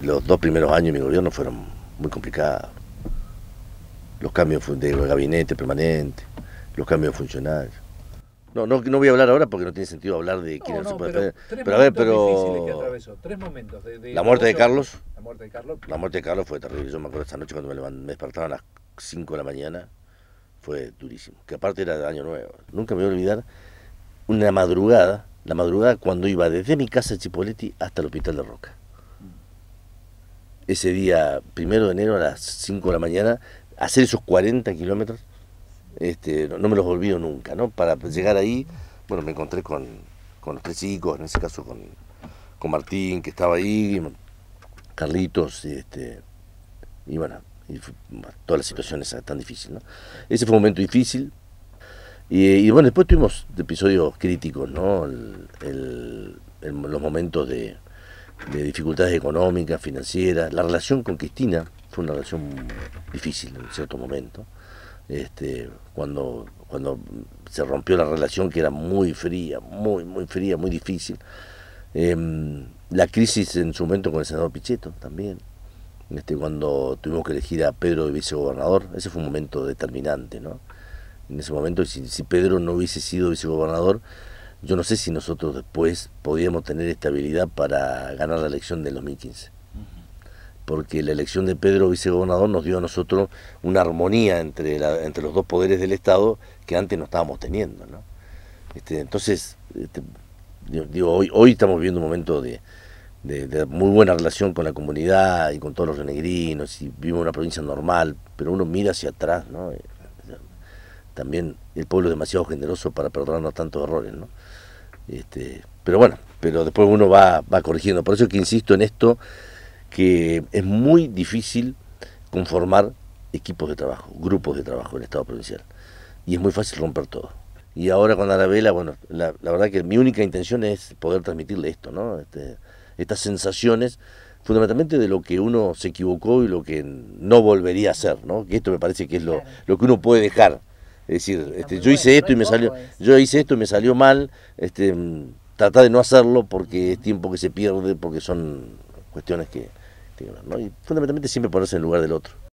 Los dos primeros años de mi gobierno fueron muy complicados. Los cambios de gabinete permanente, los cambios de funcionarios. No, no, voy a hablar ahora porque no tiene sentido hablar de quién no, se pero, pero a ver, pero. Que tres momentos. la muerte de Carlos. La muerte de Carlos. La muerte de Carlos fue terrible. Yo me acuerdo esta noche cuando me, despertaron a las 5 de la mañana. Fue durísimo. Que aparte era de Año Nuevo. Nunca me voy a olvidar una madrugada, la madrugada cuando iba desde mi casa de Chipoletti hasta el hospital de Roca ese día, primero de enero a las 5 de la mañana, hacer esos 40 kilómetros, este, no, me los olvido nunca, ¿no? Para llegar ahí, bueno, me encontré con, con los tres chicos, en ese caso con, Martín, que estaba ahí, Carlitos, este, y bueno, todas las situaciones tan difícil, Ese fue un momento difícil. Y, bueno, después tuvimos episodios críticos, ¿no? los momentos de, de dificultades económicas, financieras. La relación con Cristina fue una relación difícil en cierto momento. Este, cuando, cuando se rompió la relación que era muy fría, muy, muy fría, muy difícil. Eh, la crisis en su momento con el senador Pichetto también. Este, cuando tuvimos que elegir a Pedro de vicegobernador, ese fue un momento determinante, ¿no? En ese momento, si Pedro no hubiese sido vicegobernador, yo no sé si nosotros después podíamos tener estabilidad para ganar la elección del 2015. Porque la elección de Pedro vicegobernador nos dio a nosotros una armonía entre, entre los dos poderes del Estado que antes no estábamos teniendo. ¿no? Este, entonces, este, digo, hoy, hoy estamos viviendo un momento de, de, muy buena relación con la comunidad y con todos los renegrinos, y vivimos una provincia normal, pero uno mira hacia atrás, ¿no? también el pueblo es demasiado generoso para perdonarnos tantos errores, ¿no? Este, pero bueno, pero después uno va, corrigiendo. Por eso que insisto en esto, que es muy difícil conformar equipos de trabajo, grupos de trabajo en el Estado provincial. Y es muy fácil romper todo. Y ahora con Arabela, bueno, la, la verdad que mi única intención es poder transmitirle esto, ¿no? Este, estas sensaciones, fundamentalmente de lo que uno se equivocó y lo que no volvería a hacer, ¿no? Que esto me parece que es lo, lo que uno puede dejar es decir, este, yo hice esto y me salió, pues. yo hice esto y me salió mal, este, mm, trata de no hacerlo porque es tiempo que se pierde, porque son cuestiones que, y fundamentalmente siempre ponerse en el lugar del otro.